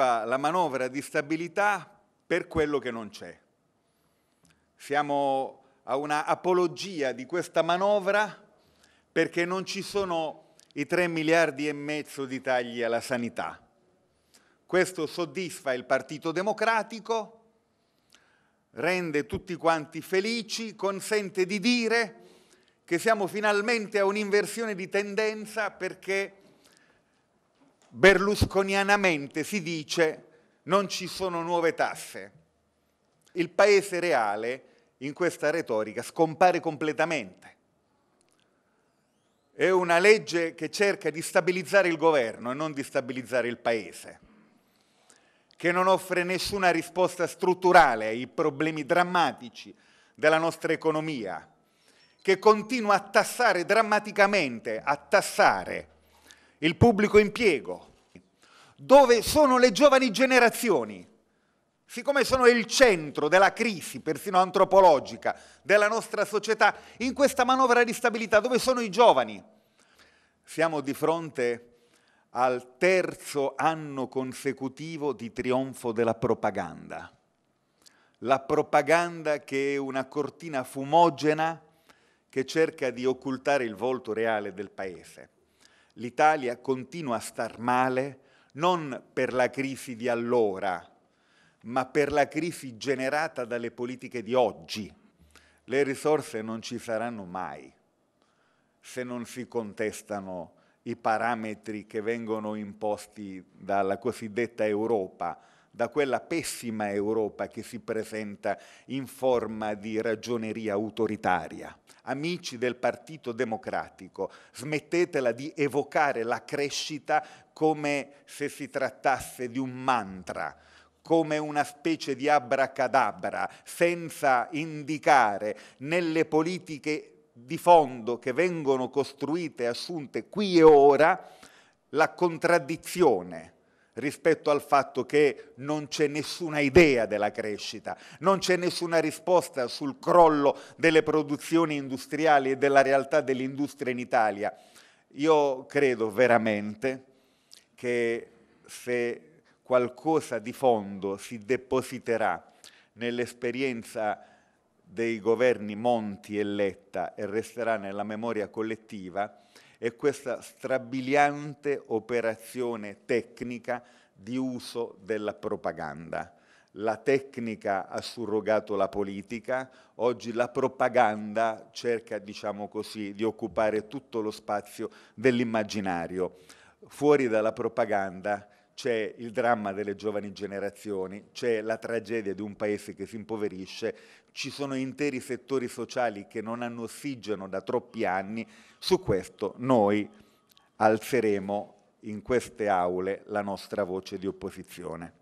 serviva la manovra di stabilità per quello che non c'è. Siamo a una apologia di questa manovra perché non ci sono i 3 miliardi e mezzo di tagli alla sanità. Questo soddisfa il Partito Democratico, rende tutti quanti felici, consente di dire che siamo finalmente a un'inversione di tendenza perché berlusconianamente si dice non ci sono nuove tasse. Il paese reale in questa retorica scompare completamente. È una legge che cerca di stabilizzare il governo e non di stabilizzare il paese, che non offre nessuna risposta strutturale ai problemi drammatici della nostra economia, che continua a tassare drammaticamente, a tassare il pubblico impiego, dove sono le giovani generazioni. Siccome sono il centro della crisi, persino antropologica, della nostra società, in questa manovra di stabilità, dove sono i giovani? Siamo di fronte al terzo anno consecutivo di trionfo della propaganda. La propaganda che è una cortina fumogena che cerca di occultare il volto reale del Paese l'Italia continua a star male non per la crisi di allora, ma per la crisi generata dalle politiche di oggi. Le risorse non ci saranno mai se non si contestano i parametri che vengono imposti dalla cosiddetta Europa, da quella pessima Europa che si presenta in forma di ragioneria autoritaria. Amici del Partito Democratico, smettetela di evocare la crescita come se si trattasse di un mantra, come una specie di abracadabra, senza indicare nelle politiche di fondo che vengono costruite e assunte qui e ora la contraddizione rispetto al fatto che non c'è nessuna idea della crescita, non c'è nessuna risposta sul crollo delle produzioni industriali e della realtà dell'industria in Italia. Io credo veramente che se qualcosa di fondo si depositerà nell'esperienza dei governi Monti e Letta e resterà nella memoria collettiva è questa strabiliante operazione tecnica di uso della propaganda. La tecnica ha surrogato la politica, oggi la propaganda cerca, diciamo così, di occupare tutto lo spazio dell'immaginario. Fuori dalla propaganda c'è il dramma delle giovani generazioni, c'è la tragedia di un paese che si impoverisce, ci sono interi settori sociali che non hanno ossigeno da troppi anni, su questo noi alzeremo in queste aule la nostra voce di opposizione.